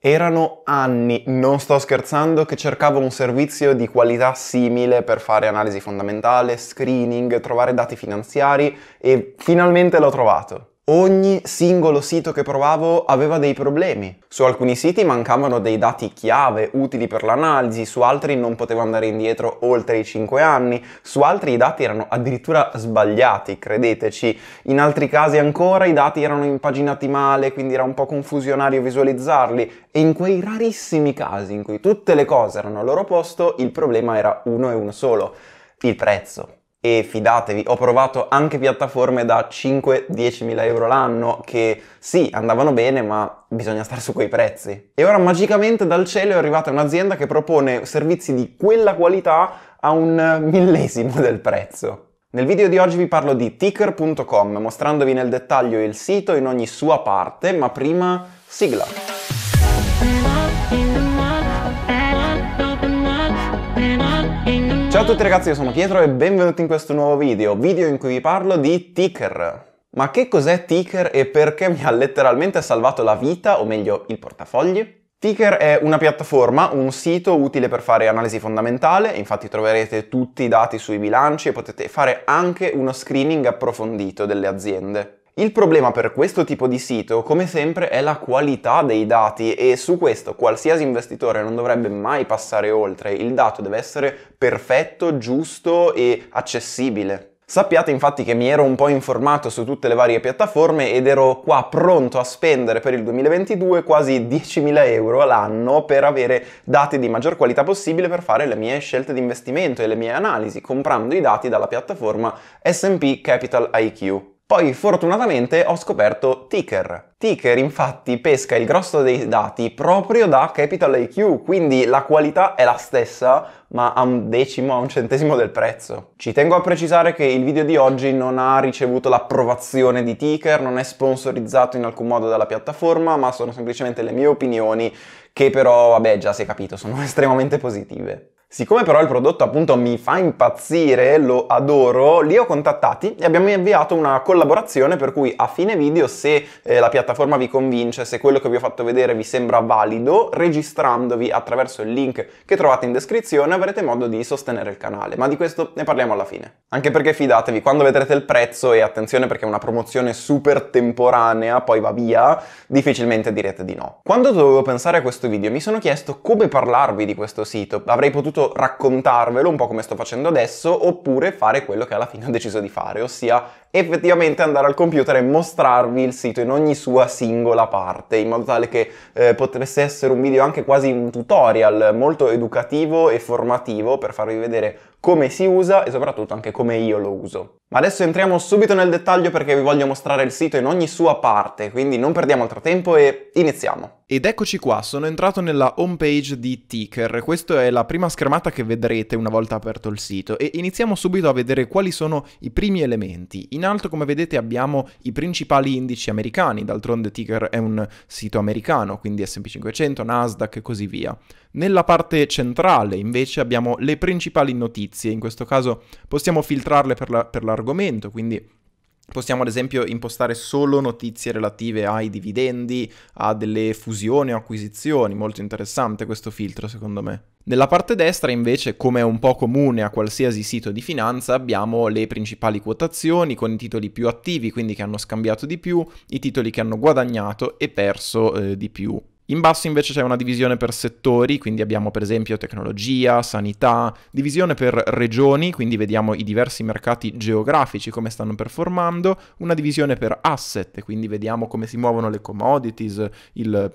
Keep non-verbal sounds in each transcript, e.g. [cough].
Erano anni, non sto scherzando, che cercavo un servizio di qualità simile per fare analisi fondamentale, screening, trovare dati finanziari e finalmente l'ho trovato ogni singolo sito che provavo aveva dei problemi. Su alcuni siti mancavano dei dati chiave utili per l'analisi, su altri non potevo andare indietro oltre i 5 anni, su altri i dati erano addirittura sbagliati, credeteci. In altri casi ancora i dati erano impaginati male, quindi era un po' confusionario visualizzarli e in quei rarissimi casi in cui tutte le cose erano al loro posto, il problema era uno e uno solo, il prezzo e fidatevi, ho provato anche piattaforme da 5-10 mila euro l'anno che sì, andavano bene, ma bisogna stare su quei prezzi. E ora magicamente dal cielo è arrivata un'azienda che propone servizi di quella qualità a un millesimo del prezzo. Nel video di oggi vi parlo di ticker.com, mostrandovi nel dettaglio il sito in ogni sua parte, ma prima sigla. a tutti ragazzi, io sono Pietro e benvenuti in questo nuovo video, video in cui vi parlo di ticker. Ma che cos'è ticker e perché mi ha letteralmente salvato la vita, o meglio il portafogli? Ticker è una piattaforma, un sito utile per fare analisi fondamentale, infatti troverete tutti i dati sui bilanci e potete fare anche uno screening approfondito delle aziende. Il problema per questo tipo di sito, come sempre, è la qualità dei dati e su questo qualsiasi investitore non dovrebbe mai passare oltre. Il dato deve essere perfetto, giusto e accessibile. Sappiate infatti che mi ero un po' informato su tutte le varie piattaforme ed ero qua pronto a spendere per il 2022 quasi 10.000 euro all'anno per avere dati di maggior qualità possibile per fare le mie scelte di investimento e le mie analisi comprando i dati dalla piattaforma SP Capital IQ. Poi fortunatamente ho scoperto Ticker. Ticker infatti pesca il grosso dei dati proprio da Capital IQ, quindi la qualità è la stessa ma a un decimo, a un centesimo del prezzo. Ci tengo a precisare che il video di oggi non ha ricevuto l'approvazione di Ticker, non è sponsorizzato in alcun modo dalla piattaforma, ma sono semplicemente le mie opinioni che però, vabbè, già si è capito, sono [laughs] estremamente positive. Siccome però il prodotto appunto mi fa impazzire, lo adoro, li ho contattati e abbiamo avviato una collaborazione per cui a fine video se eh, la piattaforma vi convince, se quello che vi ho fatto vedere vi sembra valido, registrandovi attraverso il link che trovate in descrizione avrete modo di sostenere il canale, ma di questo ne parliamo alla fine. Anche perché fidatevi, quando vedrete il prezzo e attenzione perché è una promozione super temporanea, poi va via, difficilmente direte di no. Quando dovevo pensare a questo video mi sono chiesto come parlarvi di questo sito, avrei potuto potuto raccontarvelo un po' come sto facendo adesso oppure fare quello che alla fine ho deciso di fare, ossia effettivamente andare al computer e mostrarvi il sito in ogni sua singola parte, in modo tale che eh, potesse essere un video anche quasi un tutorial molto educativo e formativo per farvi vedere come si usa e soprattutto anche come io lo uso. Ma adesso entriamo subito nel dettaglio perché vi voglio mostrare il sito in ogni sua parte, quindi non perdiamo altro tempo e iniziamo. Ed eccoci qua, sono entrato nella home page di Ticker, questa è la prima schermata che vedrete una volta aperto il sito e iniziamo subito a vedere quali sono i primi elementi. In alto come vedete abbiamo i principali indici americani, d'altronde Ticker è un sito americano, quindi S&P 500, Nasdaq e così via. Nella parte centrale invece abbiamo le principali notizie, in questo caso possiamo filtrarle per, la, per l'argomento, quindi Possiamo ad esempio impostare solo notizie relative ai dividendi, a delle fusioni o acquisizioni, molto interessante questo filtro secondo me. Nella parte destra invece, come è un po' comune a qualsiasi sito di finanza, abbiamo le principali quotazioni con i titoli più attivi, quindi che hanno scambiato di più, i titoli che hanno guadagnato e perso eh, di più. In basso invece c'è una divisione per settori, quindi abbiamo per esempio tecnologia, sanità, divisione per regioni, quindi vediamo i diversi mercati geografici come stanno performando, una divisione per asset, quindi vediamo come si muovono le commodities, il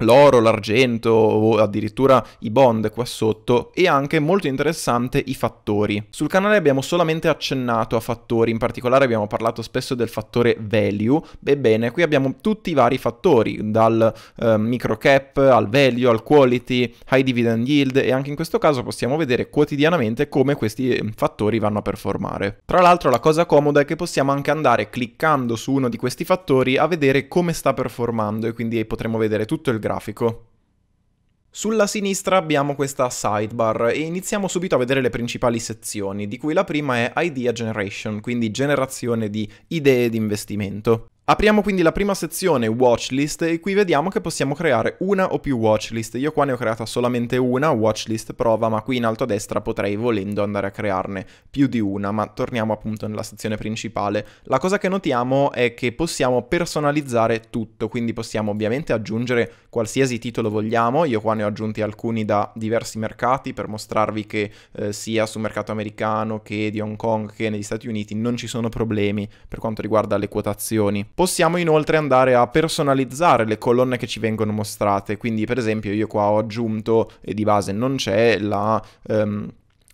l'oro, l'argento o addirittura i bond qua sotto e anche molto interessante i fattori. Sul canale abbiamo solamente accennato a fattori, in particolare abbiamo parlato spesso del fattore value, ebbene qui abbiamo tutti i vari fattori dal eh, micro cap al value, al quality, high dividend yield e anche in questo caso possiamo vedere quotidianamente come questi ehm, fattori vanno a performare. Tra l'altro la cosa comoda è che possiamo anche andare cliccando su uno di questi fattori a vedere come sta performando e quindi potremo vedere tutto il grafico. Sulla sinistra abbiamo questa sidebar e iniziamo subito a vedere le principali sezioni, di cui la prima è Idea Generation, quindi generazione di idee di investimento. Apriamo quindi la prima sezione watchlist e qui vediamo che possiamo creare una o più watchlist. Io qua ne ho creata solamente una, watchlist prova, ma qui in alto a destra potrei volendo andare a crearne più di una, ma torniamo appunto nella sezione principale. La cosa che notiamo è che possiamo personalizzare tutto, quindi possiamo ovviamente aggiungere qualsiasi titolo vogliamo. Io qua ne ho aggiunti alcuni da diversi mercati per mostrarvi che eh, sia sul mercato americano che di Hong Kong che negli Stati Uniti non ci sono problemi per quanto riguarda le quotazioni. Possiamo inoltre andare a personalizzare le colonne che ci vengono mostrate, quindi per esempio io qua ho aggiunto, e di base non c'è, la, um,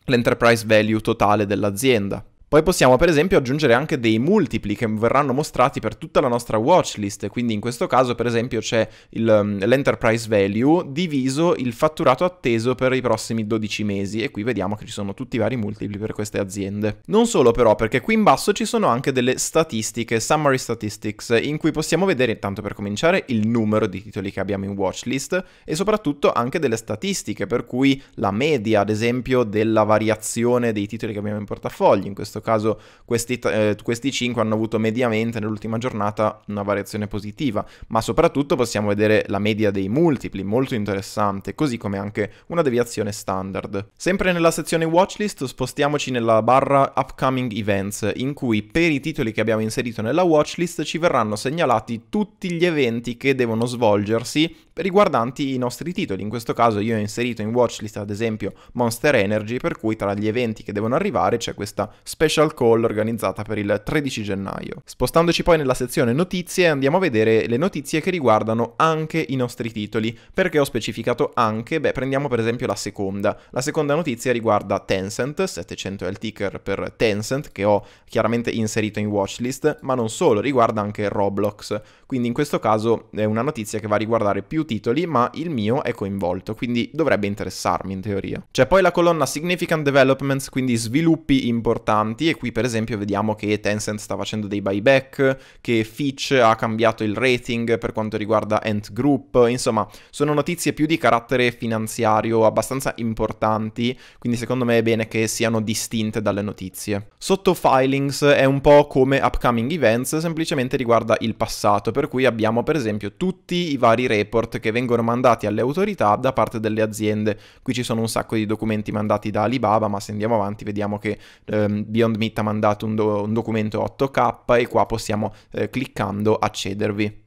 l'enterprise value totale dell'azienda. Poi possiamo per esempio aggiungere anche dei multipli che verranno mostrati per tutta la nostra watchlist, quindi in questo caso per esempio c'è il, um, l'enterprise value diviso il fatturato atteso per i prossimi 12 mesi e qui vediamo che ci sono tutti i vari multipli per queste aziende. Non solo però perché qui in basso ci sono anche delle statistiche, summary statistics, in cui possiamo vedere intanto per cominciare il numero di titoli che abbiamo in watchlist e soprattutto anche delle statistiche per cui la media ad esempio della variazione dei titoli che abbiamo in portafoglio in questo caso questi, eh, questi 5 hanno avuto mediamente nell'ultima giornata una variazione positiva, ma soprattutto possiamo vedere la media dei multipli, molto interessante, così come anche una deviazione standard. Sempre nella sezione watchlist spostiamoci nella barra upcoming events, in cui per i titoli che abbiamo inserito nella watchlist ci verranno segnalati tutti gli eventi che devono svolgersi riguardanti i nostri titoli. In questo caso io ho inserito in watchlist ad esempio Monster Energy, per cui tra gli eventi che devono arrivare c'è questa special special call organizzata per il 13 gennaio. Spostandoci poi nella sezione notizie andiamo a vedere le notizie che riguardano anche i nostri titoli. Perché ho specificato anche? Beh, prendiamo per esempio la seconda. La seconda notizia riguarda Tencent, 700 è il ticker per Tencent che ho chiaramente inserito in watchlist, ma non solo, riguarda anche Roblox. Quindi in questo caso è una notizia che va a riguardare più titoli, ma il mio è coinvolto, quindi dovrebbe interessarmi in teoria. C'è poi la colonna Significant Developments, quindi sviluppi importanti avanti e qui per esempio vediamo che Tencent sta facendo dei buyback, che Fitch ha cambiato il rating per quanto riguarda Ant Group, insomma sono notizie più di carattere finanziario abbastanza importanti, quindi secondo me è bene che siano distinte dalle notizie. Sotto filings è un po' come upcoming events, semplicemente riguarda il passato, per cui abbiamo per esempio tutti i vari report che vengono mandati alle autorità da parte delle aziende. Qui ci sono un sacco di documenti mandati da Alibaba, ma se andiamo avanti vediamo che ehm, Beyond Beyond ha mandato un, do- un documento 8K e qua possiamo eh, cliccando accedervi.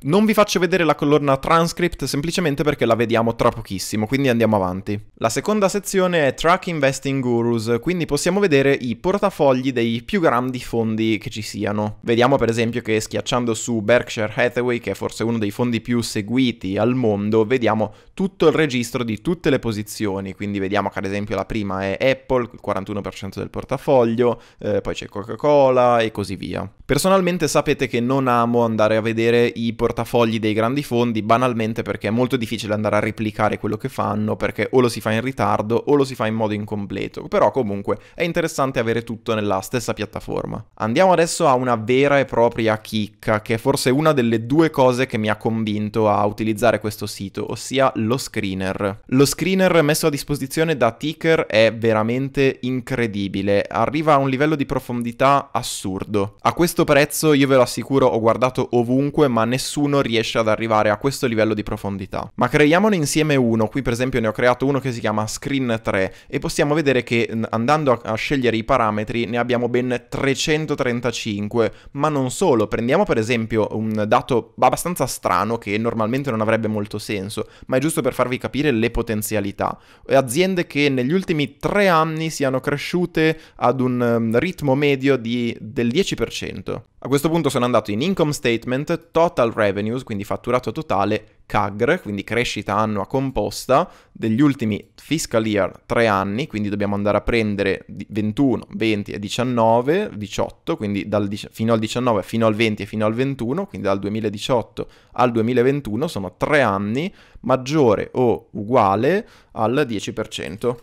Non vi faccio vedere la colonna transcript semplicemente perché la vediamo tra pochissimo, quindi andiamo avanti. La seconda sezione è Track Investing Gurus, quindi possiamo vedere i portafogli dei più grandi fondi che ci siano. Vediamo per esempio che schiacciando su Berkshire Hathaway, che è forse uno dei fondi più seguiti al mondo, vediamo tutto il registro di tutte le posizioni, quindi vediamo che ad esempio la prima è Apple, il 41% del portafoglio, eh, poi c'è Coca-Cola e così via. Personalmente sapete che non amo andare a vedere i portafogli portafogli dei grandi fondi, banalmente perché è molto difficile andare a replicare quello che fanno, perché o lo si fa in ritardo o lo si fa in modo incompleto, però comunque è interessante avere tutto nella stessa piattaforma. Andiamo adesso a una vera e propria chicca, che è forse una delle due cose che mi ha convinto a utilizzare questo sito, ossia lo screener. Lo screener messo a disposizione da Ticker è veramente incredibile, arriva a un livello di profondità assurdo. A questo prezzo io ve lo assicuro ho guardato ovunque ma nessuno nessuno riesce ad arrivare a questo livello di profondità. Ma creiamone insieme uno, qui per esempio ne ho creato uno che si chiama Screen 3 e possiamo vedere che andando a, a scegliere i parametri ne abbiamo ben 335, ma non solo, prendiamo per esempio un dato abbastanza strano che normalmente non avrebbe molto senso, ma è giusto per farvi capire le potenzialità. Aziende che negli ultimi tre anni siano cresciute ad un ehm, ritmo medio di, del 10%. A questo punto sono andato in Income Statement, Total Revenues, quindi fatturato totale, CAGR, quindi crescita annua composta degli ultimi fiscal year 3 anni, quindi dobbiamo andare a prendere 21, 20 e 19, 18, quindi dal, fino al 19, fino al 20 e fino al 21, quindi dal 2018 al 2021 sono 3 anni maggiore o uguale al 10%.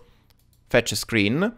Fetch screen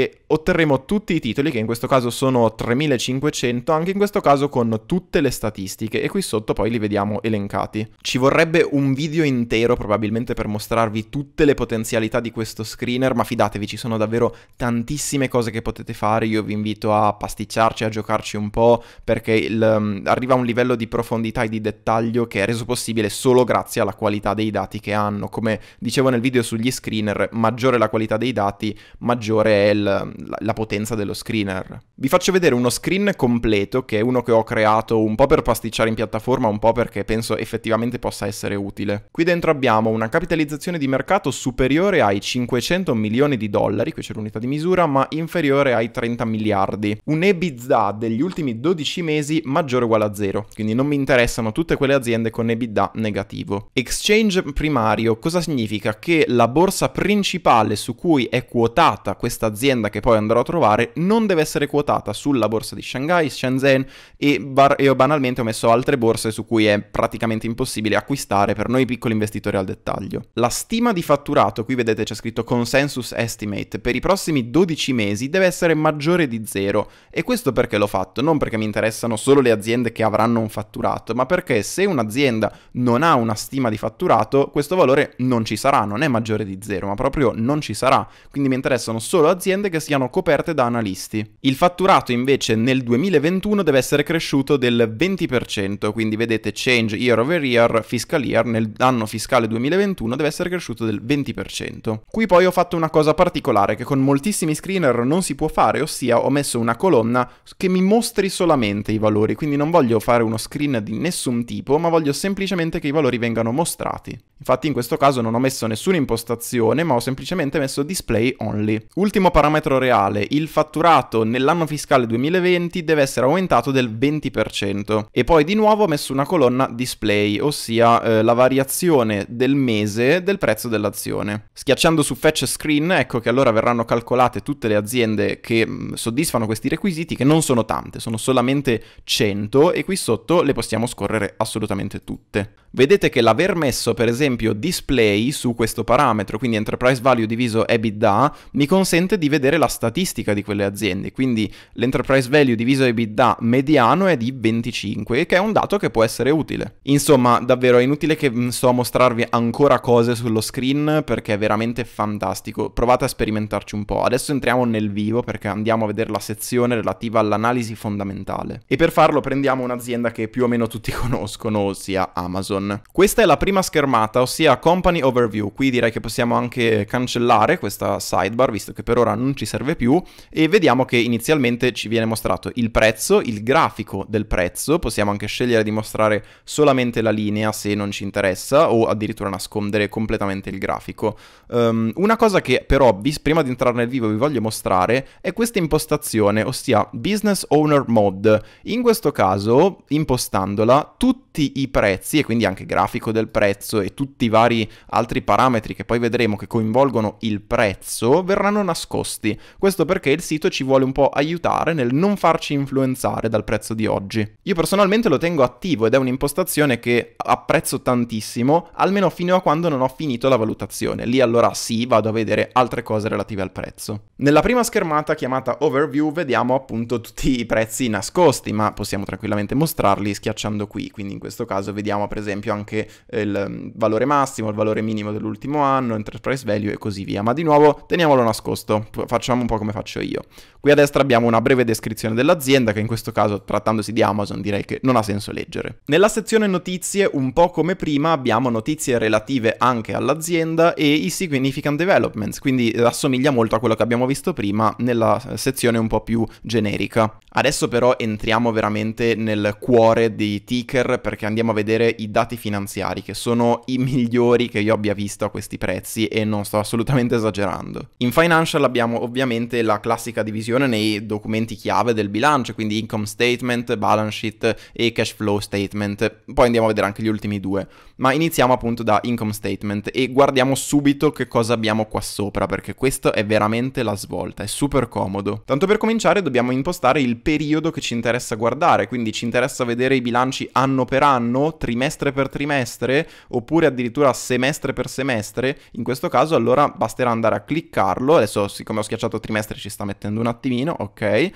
e otterremo tutti i titoli, che in questo caso sono 3500, anche in questo caso con tutte le statistiche, e qui sotto poi li vediamo elencati. Ci vorrebbe un video intero probabilmente per mostrarvi tutte le potenzialità di questo screener, ma fidatevi, ci sono davvero tantissime cose che potete fare, io vi invito a pasticciarci, a giocarci un po', perché il, um, arriva a un livello di profondità e di dettaglio che è reso possibile solo grazie alla qualità dei dati che hanno. Come dicevo nel video sugli screener, maggiore la qualità dei dati, maggiore è il la, la potenza dello screener. Vi faccio vedere uno screen completo, che è uno che ho creato un po' per pasticciare in piattaforma, un po' perché penso effettivamente possa essere utile. Qui dentro abbiamo una capitalizzazione di mercato superiore ai 500 milioni di dollari, qui c'è l'unità di misura, ma inferiore ai 30 miliardi. Un EBITDA degli ultimi 12 mesi maggiore o uguale a zero, quindi non mi interessano tutte quelle aziende con EBITDA negativo. Exchange primario, cosa significa? Che la borsa principale su cui è quotata questa azienda l'azienda che poi andrò a trovare non deve essere quotata sulla borsa di Shanghai, Shenzhen e, bar- e banalmente ho messo altre borse su cui è praticamente impossibile acquistare per noi piccoli investitori al dettaglio. La stima di fatturato, qui vedete c'è scritto consensus estimate, per i prossimi 12 mesi deve essere maggiore di zero e questo perché l'ho fatto, non perché mi interessano solo le aziende che avranno un fatturato, ma perché se un'azienda non ha una stima di fatturato, questo valore non ci sarà, non è maggiore di zero, ma proprio non ci sarà. Quindi mi interessano solo aziende aziende che siano coperte da analisti. Il fatturato invece nel 2021 deve essere cresciuto del 20%, quindi vedete change year over year, fiscal year, nell'anno fiscale 2021 deve essere cresciuto del 20%. Qui poi ho fatto una cosa particolare che con moltissimi screener non si può fare, ossia ho messo una colonna che mi mostri solamente i valori, quindi non voglio fare uno screen di nessun tipo, ma voglio semplicemente che i valori vengano mostrati. Infatti in questo caso non ho messo nessuna impostazione, ma ho semplicemente messo display only. Ultimo parametro parametro reale, il fatturato nell'anno fiscale 2020 deve essere aumentato del 20%. E poi di nuovo ho messo una colonna display, ossia eh, la variazione del mese del prezzo dell'azione. Schiacciando su fetch screen, ecco che allora verranno calcolate tutte le aziende che mm, soddisfano questi requisiti, che non sono tante, sono solamente 100 e qui sotto le possiamo scorrere assolutamente tutte vedete che l'aver messo per esempio display su questo parametro, quindi enterprise value diviso EBITDA, mi consente di vedere la statistica di quelle aziende, quindi l'enterprise value diviso EBITDA mediano è di 25, che è un dato che può essere utile. Insomma, davvero è inutile che mm, sto a mostrarvi ancora cose sullo screen perché è veramente fantastico, provate a sperimentarci un po'. Adesso entriamo nel vivo perché andiamo a vedere la sezione relativa all'analisi fondamentale. E per farlo prendiamo un'azienda che più o meno tutti [laughs] conoscono, ossia Amazon. Amazon. Questa è la prima schermata, ossia Company Overview. Qui direi che possiamo anche cancellare questa sidebar, visto che per ora non ci serve più, e vediamo che inizialmente ci viene mostrato il prezzo, il grafico del prezzo, possiamo anche scegliere di mostrare solamente la linea se non ci interessa, o addirittura nascondere completamente il grafico. Um, una cosa che però, prima di entrare nel vivo, vi voglio mostrare è questa impostazione, ossia Business Owner Mode. In questo caso, impostandola, tutti tutti i prezzi e quindi anche grafico del prezzo e tutti i vari altri parametri che poi vedremo che coinvolgono il prezzo verranno nascosti. Questo perché il sito ci vuole un po' aiutare nel non farci influenzare dal prezzo di oggi. Io personalmente lo tengo attivo ed è un'impostazione che apprezzo tantissimo, almeno fino a quando non ho finito la valutazione. Lì allora sì, vado a vedere altre cose relative al prezzo. Nella prima schermata chiamata Overview vediamo appunto tutti i prezzi nascosti, ma possiamo tranquillamente mostrarli schiacciando qui, quindi in questo questo caso vediamo per esempio anche eh, il mm, valore massimo, il valore minimo dell'ultimo anno, enterprise value e così via, ma di nuovo teniamolo nascosto, facciamo un po' come faccio io. Qui a destra abbiamo una breve descrizione dell'azienda che in questo caso trattandosi di Amazon direi che non ha senso leggere. Nella sezione notizie, un po' come prima, abbiamo notizie relative anche all'azienda e i significant developments, quindi eh, assomiglia molto a quello che abbiamo visto prima nella eh, sezione un po' più generica. Adesso però entriamo veramente nel cuore di Ticker perché perché andiamo a vedere i dati finanziari che sono i migliori che io abbia visto a questi prezzi e non sto assolutamente esagerando. In financial abbiamo ovviamente la classica divisione nei documenti chiave del bilancio, quindi income statement, balance sheet e cash flow statement, poi andiamo a vedere anche gli ultimi due ma iniziamo appunto da income statement e guardiamo subito che cosa abbiamo qua sopra perché questa è veramente la svolta, è super comodo. Tanto per cominciare dobbiamo impostare il periodo che ci interessa guardare, quindi ci interessa vedere i bilanci anno per anno, trimestre per trimestre oppure addirittura semestre per semestre, in questo caso allora basterà andare a cliccarlo, adesso siccome ho schiacciato trimestre ci sta mettendo un attimino, ok, eh,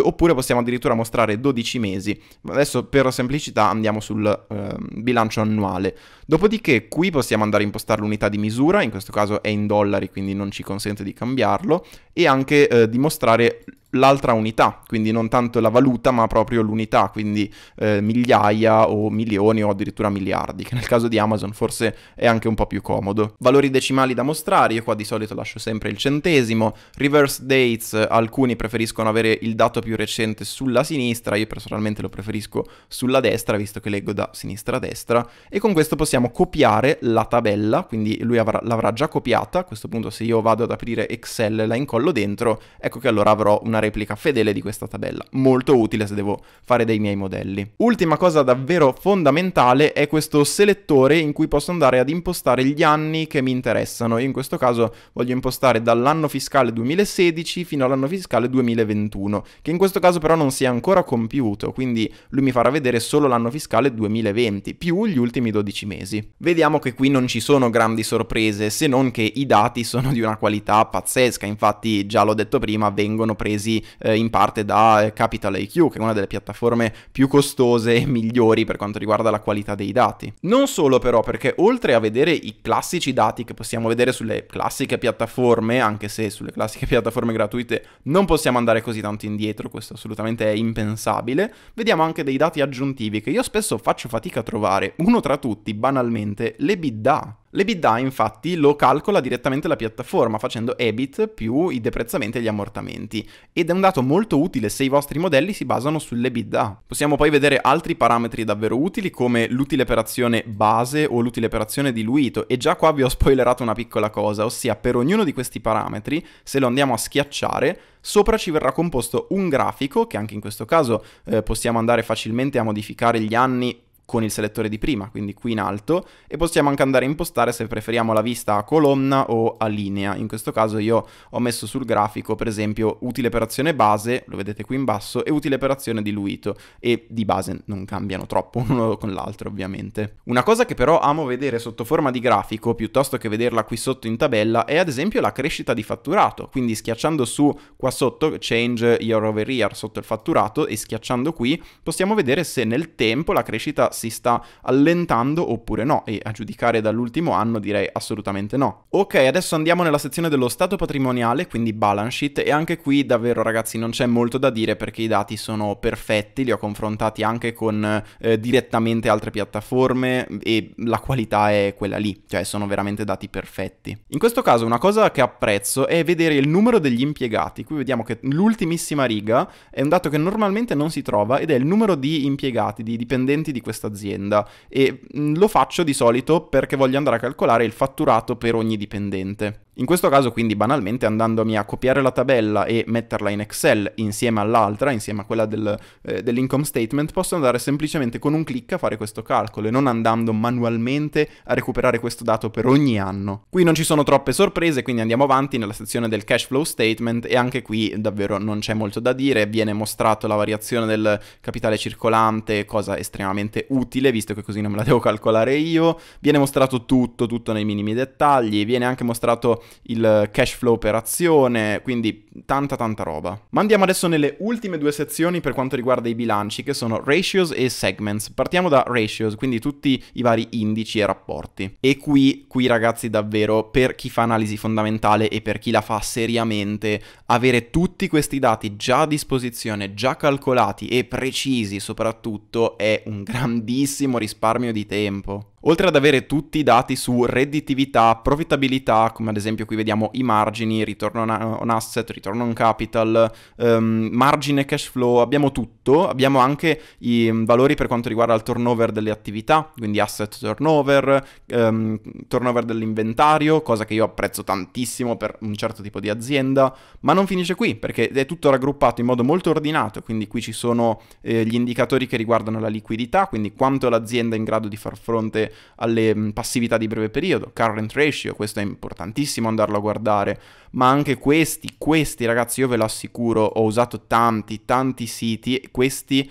oppure possiamo addirittura mostrare 12 mesi, adesso per semplicità andiamo sul eh, bilancio annuale. Dopodiché qui possiamo andare a impostare l'unità di misura, in questo caso è in dollari quindi non ci consente di cambiarlo, e anche eh, dimostrare l'altra unità, quindi non tanto la valuta ma proprio l'unità, quindi eh, migliaia o milioni o addirittura miliardi, che nel caso di Amazon forse è anche un po' più comodo. Valori decimali da mostrare, io qua di solito lascio sempre il centesimo, reverse dates, alcuni preferiscono avere il dato più recente sulla sinistra, io personalmente lo preferisco sulla destra visto che leggo da sinistra a destra e con questo possiamo copiare la tabella, quindi lui avrà, l'avrà già copiata, a questo punto se io vado ad aprire Excel e la incollo dentro, ecco che allora avrò una replica fedele di questa tabella, molto utile se devo fare dei miei modelli. Ultima cosa davvero fondamentale è questo selettore in cui posso andare ad impostare gli anni che mi interessano, io in questo caso voglio impostare dall'anno fiscale 2016 fino all'anno fiscale 2021, che in questo caso però non si è ancora compiuto, quindi lui mi farà vedere solo l'anno fiscale 2020, più gli ultimi 12 mesi. Vediamo che qui non ci sono grandi sorprese, se non che i dati sono di una qualità pazzesca, infatti già l'ho detto prima, vengono presi eh, in parte da eh, Capital IQ, che è una delle piattaforme più costose e migliori per quanto riguarda la qualità dei dati. Non solo però perché oltre a vedere i classici dati che possiamo vedere sulle classiche piattaforme, anche se sulle classiche [laughs] piattaforme gratuite non possiamo andare così tanto indietro, questo assolutamente è impensabile, vediamo anche dei dati aggiuntivi che io spesso faccio fatica a trovare, uno tra tutti, banalmente, le l'EBITDA. L'EBITDA infatti lo calcola direttamente la piattaforma facendo EBIT più i deprezzamenti e gli ammortamenti ed è un dato molto utile se i vostri modelli si basano sull'EBITDA. Possiamo poi vedere altri parametri davvero utili come l'utile per azione base o l'utile per azione diluito e già qua vi ho [laughs] spoilerato una piccola cosa, ossia per ognuno di questi parametri se lo andiamo a schiacciare sopra ci verrà composto un grafico che anche in questo caso eh, possiamo andare facilmente a modificare gli anni con il selettore di prima, quindi qui in alto, e possiamo anche andare a impostare se preferiamo la vista a colonna o a linea. In questo caso io ho messo sul grafico, per esempio, utile per azione base, lo vedete qui in basso, e utile per azione diluito, e di base non cambiano troppo [laughs] uno con l'altro, ovviamente. Una cosa che però amo vedere sotto forma di grafico, piuttosto che vederla qui sotto in tabella, è ad esempio la crescita di fatturato, quindi schiacciando su qua sotto, change year over year sotto il fatturato, e schiacciando qui, possiamo vedere se nel tempo la crescita si sta allentando oppure no, e a giudicare dall'ultimo anno direi assolutamente no. Ok, adesso andiamo nella sezione dello stato patrimoniale, quindi balance sheet, e anche qui davvero ragazzi non c'è molto da dire perché i dati sono perfetti, li ho confrontati anche con eh, direttamente altre piattaforme e la qualità è quella lì, cioè sono veramente dati perfetti. In questo caso una cosa che apprezzo è vedere il numero degli impiegati, qui vediamo che l'ultimissima riga è un dato che normalmente non si trova ed è il numero di impiegati, di dipendenti di questa questa azienda e mm, lo faccio di solito perché voglio andare a calcolare il fatturato per ogni dipendente. In questo caso quindi banalmente andandomi a copiare la tabella e metterla in Excel insieme all'altra, insieme a quella del, eh, dell'income statement, posso andare semplicemente con un clic a fare questo calcolo e non andando manualmente a recuperare questo dato per ogni anno. Qui non ci sono troppe sorprese, quindi andiamo avanti nella sezione del cash flow statement e anche qui davvero non c'è molto da dire, viene mostrato la variazione del capitale circolante, cosa estremamente utile visto che così non me la devo calcolare io, viene mostrato tutto, tutto nei minimi dettagli, viene anche mostrato il cash flow per azione, quindi tanta tanta roba. Ma andiamo adesso nelle ultime due sezioni per quanto riguarda i bilanci, che sono ratios e segments. Partiamo da ratios, quindi tutti i vari indici e rapporti. E qui, qui ragazzi davvero, per chi fa analisi fondamentale e per chi la fa seriamente, avere tutti questi dati già a disposizione, già calcolati e precisi soprattutto, è un grandissimo risparmio di tempo. Oltre ad avere tutti i dati su redditività, profittabilità, come ad esempio qui vediamo i margini, ritorno on asset, ritorno return on capital, ehm, margine cash flow, abbiamo tutto, abbiamo anche i mm, valori per quanto riguarda il turnover delle attività, quindi asset turnover, ehm, turnover dell'inventario, cosa che io apprezzo tantissimo per un certo tipo di azienda, ma non finisce qui perché è tutto raggruppato in modo molto ordinato, quindi qui ci sono eh, gli indicatori che riguardano la liquidità, quindi quanto l'azienda è in grado di far fronte alle mh, mm, passività di breve periodo, current ratio, questo è importantissimo andarlo a guardare, ma anche questi, questi questi ragazzi io ve lo assicuro, ho usato tanti, tanti siti, questi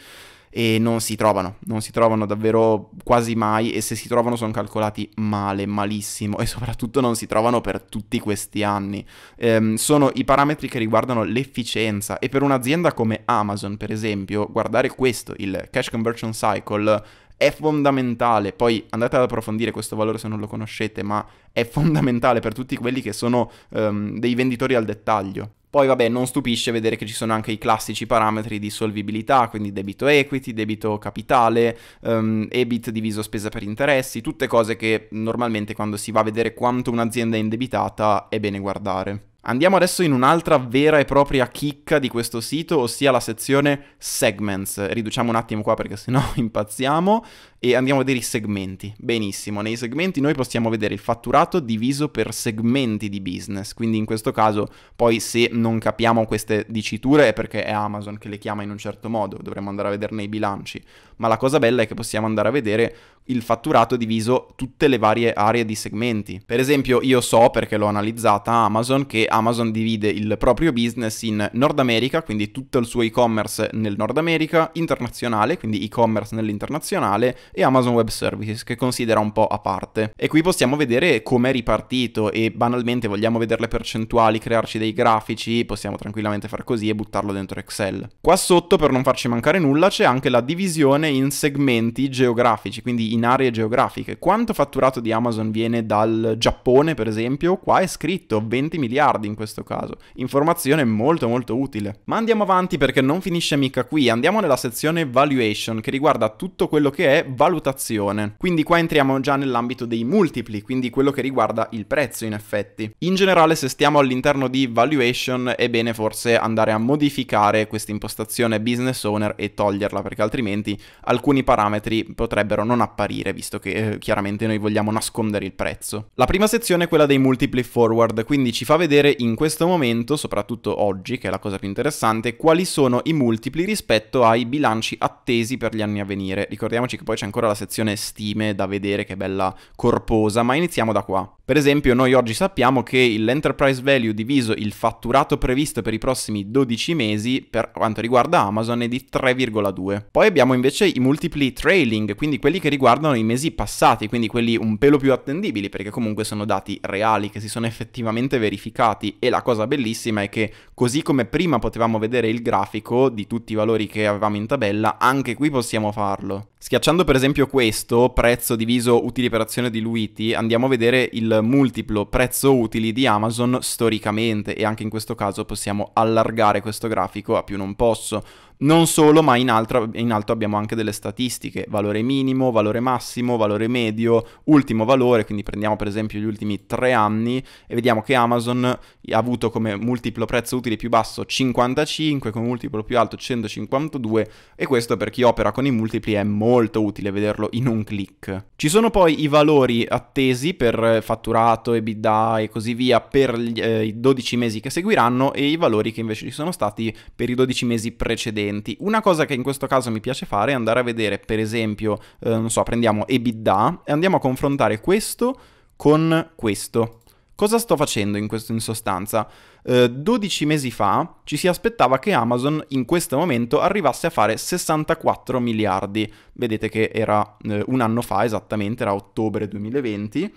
e non si trovano, non si trovano davvero quasi mai e se si trovano sono calcolati male, malissimo e soprattutto non si trovano per tutti questi anni. Ehm, sono i parametri che riguardano l'efficienza e per un'azienda come Amazon per esempio guardare questo, il cash conversion cycle, è fondamentale, poi andate ad approfondire questo valore se non lo conoscete, ma è fondamentale per tutti quelli che sono um, dei venditori al dettaglio. Poi vabbè, non stupisce vedere che ci sono anche i classici parametri di solvibilità, quindi debito equity, debito capitale, um, EBIT diviso spesa per interessi, tutte cose che normalmente quando si va a vedere quanto un'azienda è indebitata è bene guardare. Andiamo adesso in un'altra vera e propria chicca di questo sito, ossia la sezione segments. Riduciamo un attimo qua perché sennò [laughs] impazziamo e andiamo a vedere i segmenti. Benissimo, nei segmenti noi possiamo vedere il fatturato diviso per segmenti di business, quindi in questo caso poi se non capiamo queste diciture è perché è Amazon che le chiama in un certo modo, dovremmo andare a vedere nei bilanci, ma la cosa bella è che possiamo andare a vedere il fatturato diviso tutte le varie aree di segmenti. Per esempio io so perché l'ho analizzata Amazon che Amazon divide il proprio business in Nord America, quindi tutto il suo e-commerce nel Nord America, internazionale, quindi e-commerce nell'internazionale, e Amazon Web Services, che considera un po' a parte. E qui possiamo vedere come è ripartito e banalmente vogliamo vedere le percentuali, crearci dei grafici, possiamo tranquillamente far così e buttarlo dentro Excel. Qua sotto, per non farci mancare nulla, c'è anche la divisione in segmenti geografici, quindi in aree geografiche. Quanto fatturato di Amazon viene dal Giappone, per esempio? Qua è scritto 20 miliardi Card in questo caso. Informazione molto molto utile. Ma andiamo avanti perché non finisce mica qui, andiamo nella sezione valuation che riguarda tutto quello che è valutazione. Quindi qua entriamo già nell'ambito dei multipli, quindi quello che riguarda il prezzo in effetti. In generale se stiamo all'interno di valuation è bene forse andare a modificare questa impostazione business owner e toglierla perché altrimenti alcuni parametri potrebbero non apparire visto che eh, chiaramente noi vogliamo nascondere il prezzo. La prima sezione è quella dei multipli forward, quindi ci fa vedere in questo momento, soprattutto oggi, che è la cosa più interessante, quali sono i multipli rispetto ai bilanci attesi per gli anni a venire. Ricordiamoci che poi c'è ancora la sezione stime da vedere che è bella corposa, ma iniziamo da qua. Per esempio, noi oggi sappiamo che l'enterprise value diviso il fatturato previsto per i prossimi 12 mesi per quanto riguarda Amazon è di 3,2. Poi abbiamo invece i multipli trailing, quindi quelli che riguardano i mesi passati, quindi quelli un pelo più attendibili, perché comunque sono dati reali che si sono effettivamente verificati risultati e la cosa bellissima è che così come prima potevamo vedere il grafico di tutti i valori che avevamo in tabella, anche qui possiamo farlo. Schiacciando per esempio questo, prezzo diviso utili per azione diluiti, andiamo a vedere il multiplo prezzo utili di Amazon storicamente e anche in questo caso possiamo allargare questo grafico a più non posso. Non solo, ma in, altra, in, alto abbiamo anche delle statistiche, valore minimo, valore massimo, valore medio, ultimo valore, quindi prendiamo per esempio gli ultimi tre anni e vediamo che Amazon ha avuto come multiplo prezzo utile più basso 55, come multiplo più alto 152 e questo per chi opera con i multipli è molto utile vederlo in un click. Ci sono poi i valori attesi per fatturato, EBITDA e così via per gli, eh, i 12 mesi che seguiranno e i valori che invece ci sono stati per i 12 mesi precedenti dipendenti. Una cosa che in questo caso mi piace fare è andare a vedere, per esempio, eh, non so, prendiamo EBITDA e andiamo a confrontare questo con questo. Cosa sto facendo in questo in sostanza? Eh, 12 mesi fa ci si aspettava che Amazon in questo momento arrivasse a fare 64 miliardi. Vedete che era eh, un anno fa esattamente, era ottobre 2020.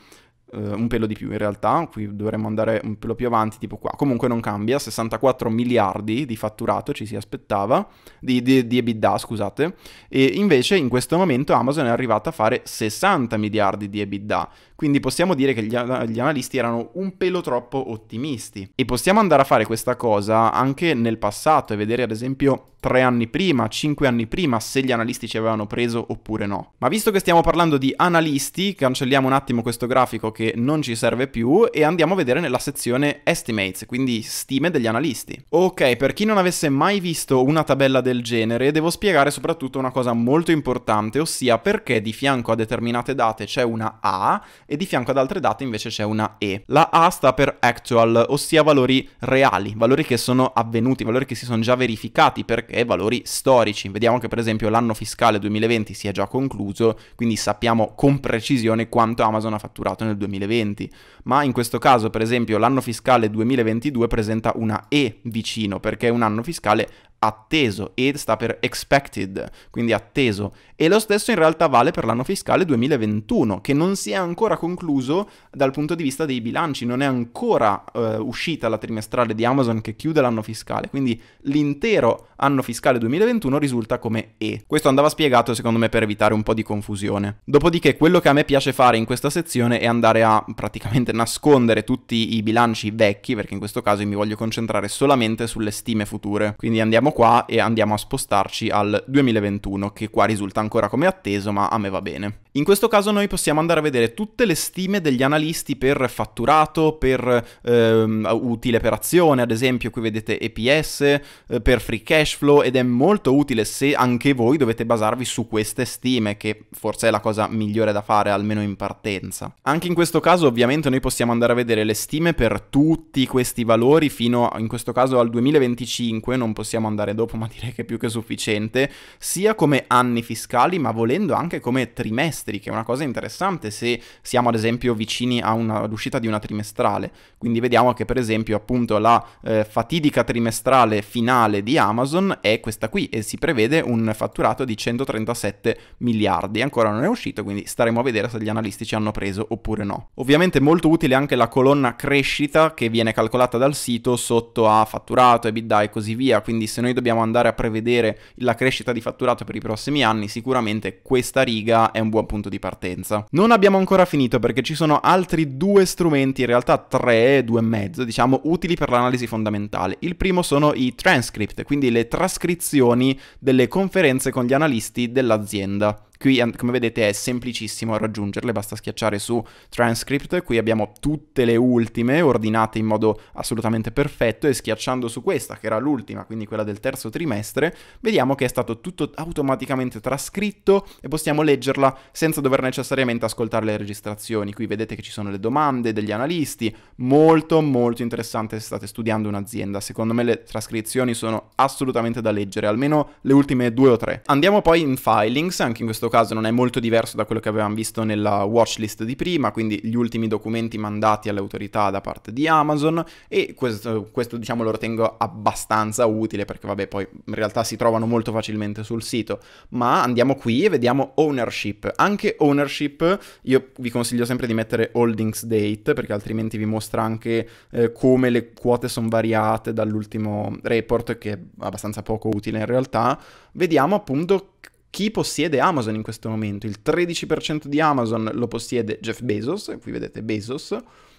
Uh, un pelo di più in realtà, qui dovremmo andare un pelo più avanti, tipo qua. Comunque non cambia, 64 miliardi di fatturato ci si aspettava, di, di, di EBITDA scusate, e invece in questo momento Amazon è arrivata a fare 60 miliardi di EBITDA, quindi possiamo dire che gli, gli analisti erano un pelo troppo ottimisti. E possiamo andare a fare questa cosa anche nel passato e vedere ad esempio tre anni prima, cinque anni prima, se gli analisti ci avevano preso oppure no. Ma visto che stiamo parlando di analisti, cancelliamo un attimo questo grafico che non ci serve più e andiamo a vedere nella sezione estimates, quindi stime degli analisti. Ok, per chi non avesse mai visto una tabella del genere, devo spiegare soprattutto una cosa molto importante, ossia perché di fianco a determinate date c'è una A e di fianco ad altre date invece c'è una E. La A sta per actual, ossia valori reali, valori che sono avvenuti, valori che si sono già verificati perché e valori storici. Vediamo che per esempio l'anno fiscale 2020 si è già concluso, quindi sappiamo con precisione quanto Amazon ha fatturato nel 2020, ma in questo caso per esempio l'anno fiscale 2022 presenta una E vicino perché è un anno fiscale atteso e sta per expected, quindi atteso. E lo stesso in realtà vale per l'anno fiscale 2021, che non si è ancora concluso dal punto di vista dei bilanci, non è ancora eh, uscita la trimestrale di Amazon che chiude l'anno fiscale, quindi l'intero anno fiscale 2021 risulta come E. Questo andava spiegato secondo me per evitare un po' di confusione. Dopodiché quello che a me piace fare in questa sezione è andare a praticamente nascondere tutti i bilanci vecchi, perché in questo caso mi voglio concentrare solamente sulle stime future. Quindi andiamo fermiamo qua e andiamo a spostarci al 2021, che qua risulta ancora come atteso, ma a me va bene. In questo caso noi possiamo andare a vedere tutte le stime degli analisti per fatturato, per ehm, utile per azione, ad esempio qui vedete EPS, eh, per free cash flow ed è molto utile se anche voi dovete basarvi su queste stime, che forse è la cosa migliore da fare, almeno in partenza. Anche in questo caso ovviamente noi possiamo andare a vedere le stime per tutti questi valori fino in questo caso al 2025, non possiamo andare andare dopo, ma direi che è più che sufficiente, sia come anni fiscali, ma volendo anche come trimestri, che è una cosa interessante se siamo ad esempio vicini una, all'uscita di una trimestrale. Quindi vediamo che per esempio appunto la eh, fatidica trimestrale finale di Amazon è questa qui e si prevede un fatturato di 137 miliardi. Ancora non è uscito, quindi staremo a vedere se gli analisti ci hanno preso oppure no. Ovviamente molto utile anche la colonna crescita che viene calcolata dal sito sotto a fatturato, EBITDA e così via, quindi se noi noi dobbiamo andare a prevedere la crescita di fatturato per i prossimi anni, sicuramente questa riga è un buon punto di partenza. Non abbiamo ancora finito perché ci sono altri due strumenti, in realtà tre, due e mezzo, diciamo, utili per l'analisi fondamentale. Il primo sono i transcript, quindi le trascrizioni delle conferenze con gli analisti dell'azienda. Qui come vedete è semplicissimo raggiungerle, basta schiacciare su transcript, qui abbiamo tutte le ultime ordinate in modo assolutamente perfetto e schiacciando su questa che era l'ultima, quindi quella del terzo trimestre, vediamo che è stato tutto automaticamente trascritto e possiamo leggerla senza dover necessariamente ascoltare le registrazioni. Qui vedete che ci sono le domande degli analisti, molto molto interessante se state studiando un'azienda, secondo me le trascrizioni sono assolutamente da leggere, almeno le ultime due o tre. Andiamo poi in filings, anche in questo questo caso non è molto diverso da quello che avevamo visto nella watchlist di prima, quindi gli ultimi documenti mandati alle autorità da parte di Amazon e questo, questo diciamo lo ritengo abbastanza utile perché vabbè poi in realtà si trovano molto facilmente sul sito, ma andiamo qui e vediamo ownership. Anche ownership io vi consiglio sempre di mettere holdings date perché altrimenti vi mostra anche eh, come le quote sono variate dall'ultimo report che è abbastanza poco utile in realtà. Vediamo appunto chi possiede Amazon in questo momento. Il 13% di Amazon lo possiede Jeff Bezos, qui vedete Bezos,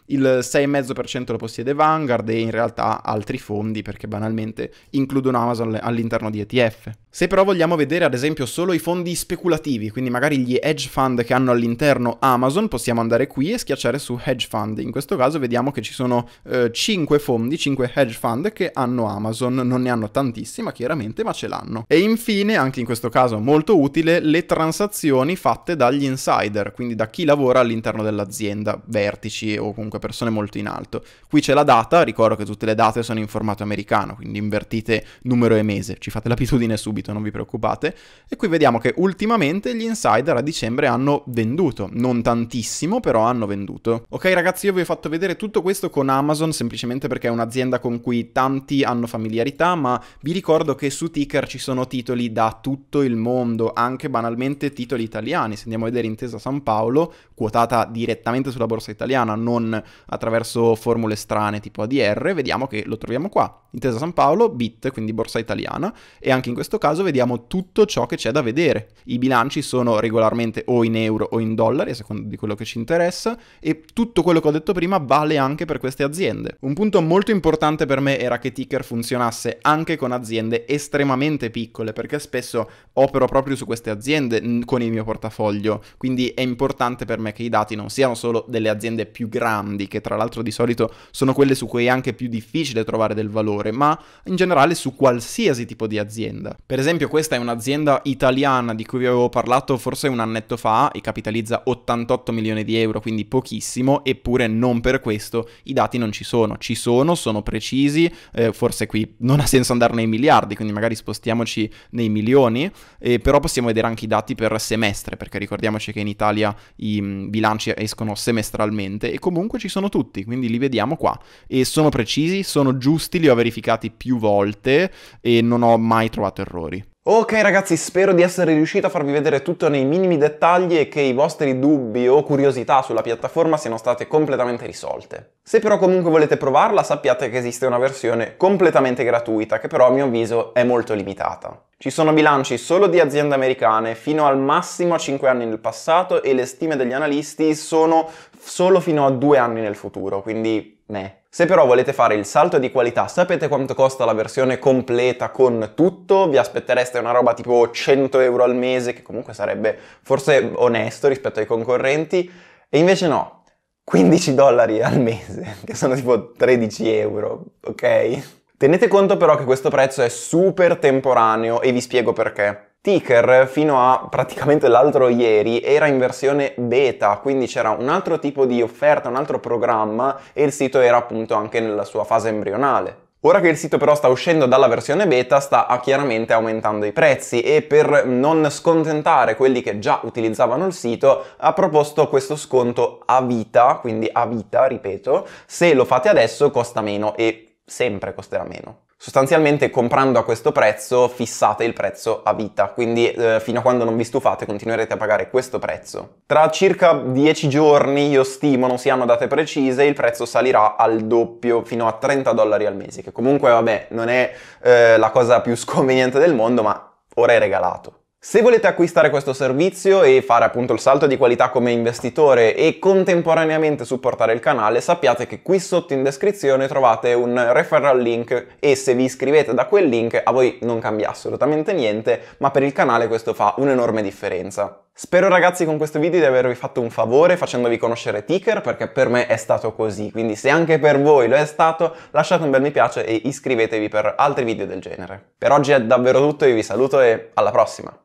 il 6,5% lo possiede Vanguard e in realtà altri fondi perché banalmente includono Amazon all'interno di ETF. Se però vogliamo vedere ad esempio solo i fondi speculativi, quindi magari gli hedge fund che hanno all'interno Amazon, possiamo andare qui e schiacciare su hedge fund. In questo caso vediamo che ci sono eh, 5 fondi, 5 hedge fund che hanno Amazon, non ne hanno tantissima chiaramente, ma ce l'hanno. E infine, anche in questo caso molto utile, le transazioni fatte dagli insider, quindi da chi lavora all'interno dell'azienda, vertici o comunque persone molto in alto. Qui c'è la data, ricordo che tutte le date sono in formato americano, quindi invertite numero e mese, ci fate l'abitudine subito uscito, non vi preoccupate. E qui vediamo che ultimamente gli insider a dicembre hanno venduto, non tantissimo, però hanno venduto. Ok ragazzi, io vi ho fatto vedere tutto questo con Amazon semplicemente perché è un'azienda con cui tanti hanno familiarità, ma vi ricordo che su Ticker ci sono titoli da tutto il mondo, anche banalmente titoli italiani. Se andiamo a vedere Intesa San Paolo, quotata direttamente sulla borsa italiana, non attraverso formule strane tipo ADR, vediamo che lo troviamo qua. Intesa San Paolo, BIT, quindi borsa italiana, e anche in questo caso caso vediamo tutto ciò che c'è da vedere. I bilanci sono regolarmente o in euro o in dollari, a seconda di quello che ci interessa, e tutto quello che ho detto prima vale anche per queste aziende. Un punto molto importante per me era che Ticker funzionasse anche con aziende estremamente piccole, perché spesso opero proprio su queste aziende con il mio portafoglio, quindi è importante per me che i dati non siano solo delle aziende più grandi, che tra l'altro di solito sono quelle su cui è anche più difficile trovare del valore, ma in generale su qualsiasi tipo di azienda. Per per esempio questa è un'azienda italiana di cui vi avevo parlato forse un annetto fa e capitalizza 88 milioni di euro, quindi pochissimo, eppure non per questo i dati non ci sono. Ci sono, sono precisi, eh, forse qui non ha senso andare nei miliardi, quindi magari spostiamoci nei milioni, eh, però possiamo vedere anche i dati per semestre, perché ricordiamoci che in Italia i mm, bilanci escono semestralmente e comunque ci sono tutti, quindi li vediamo qua. E sono precisi, sono giusti, li ho verificati più volte e non ho mai trovato errori. Ok ragazzi, spero di essere riuscito a farvi vedere tutto nei minimi dettagli e che i vostri dubbi o curiosità sulla piattaforma siano state completamente risolte. Se però comunque volete provarla, sappiate che esiste una versione completamente gratuita, che però a mio avviso è molto limitata. Ci sono bilanci solo di aziende americane fino al massimo a 5 anni nel passato e le stime degli analisti sono solo fino a 2 anni nel futuro, quindi... Meh. Se però volete fare il salto di qualità, sapete quanto costa la versione completa con tutto? Vi aspettereste una roba tipo 100 euro al mese, che comunque sarebbe forse onesto rispetto ai concorrenti, e invece no, 15 dollari al mese, [laughs] che sono tipo 13 euro, ok? Tenete conto però che questo prezzo è super temporaneo e vi spiego perché. Ticker fino a praticamente l'altro ieri era in versione beta, quindi c'era un altro tipo di offerta, un altro programma e il sito era appunto anche nella sua fase embrionale. Ora che il sito però sta uscendo dalla versione beta sta chiaramente aumentando i prezzi e per non scontentare quelli che già utilizzavano il sito ha proposto questo sconto a vita, quindi a vita ripeto, se lo fate adesso costa meno e sempre costerà meno. Sostanzialmente comprando a questo prezzo fissate il prezzo a vita, quindi eh, fino a quando non vi stufate continuerete a pagare questo prezzo. Tra circa 10 giorni, io stimo, non si hanno date precise, il prezzo salirà al doppio fino a 30 dollari al mese, che comunque vabbè non è eh, la cosa più [laughs] sconveniente del mondo, ma ora è regalato. Se volete acquistare questo servizio e fare appunto il salto di qualità come investitore e contemporaneamente supportare il canale, sappiate che qui sotto in descrizione trovate un referral link e se vi iscrivete da quel link a voi non cambia assolutamente niente, ma per il canale questo fa un'enorme differenza. Spero ragazzi con questo video di avervi fatto un favore facendovi conoscere Ticker perché per me è stato così, quindi se anche per voi lo è stato lasciate un bel mi piace e iscrivetevi per altri video del genere. Per oggi è davvero tutto, io vi saluto e alla prossima!